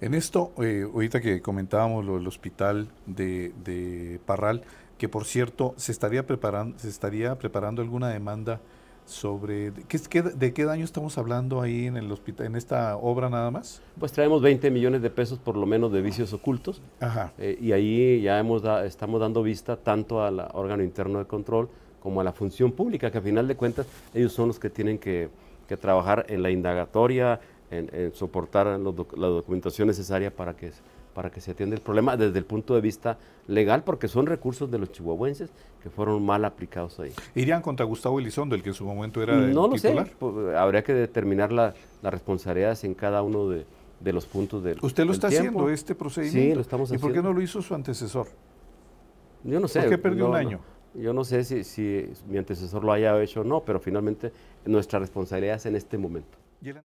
En esto, eh, ahorita que comentábamos lo del hospital de, Parral, que por cierto, se estaría preparando, se estaría preparando alguna demanda sobre ¿qué, de qué daño estamos hablando ahí en el hospital en esta obra nada más pues traemos 20 millones de pesos por lo menos de vicios ocultos Ajá. Eh, y ahí ya hemos estamos dando vista tanto al órgano interno de control como a la función pública que a final de cuentas ellos son los que tienen que trabajar en la indagatoria en, soportar la documentación necesaria para que, para que se atienda el problema desde el punto de vista legal, porque son recursos de los chihuahuenses que fueron mal aplicados ahí. ¿Irían contra Gustavo Elizondo, el que en su momento era no lo Sé. Pues, habría que determinar la, las responsabilidades en cada uno de, los puntos del ¿Usted lo está haciendo este procedimiento? Sí, lo estamos haciendo. ¿Y por qué no lo hizo su antecesor? Yo no sé. ¿Por qué perdió un año? yo no sé si, si mi antecesor lo haya hecho o no, pero finalmente nuestra responsabilidad es en este momento.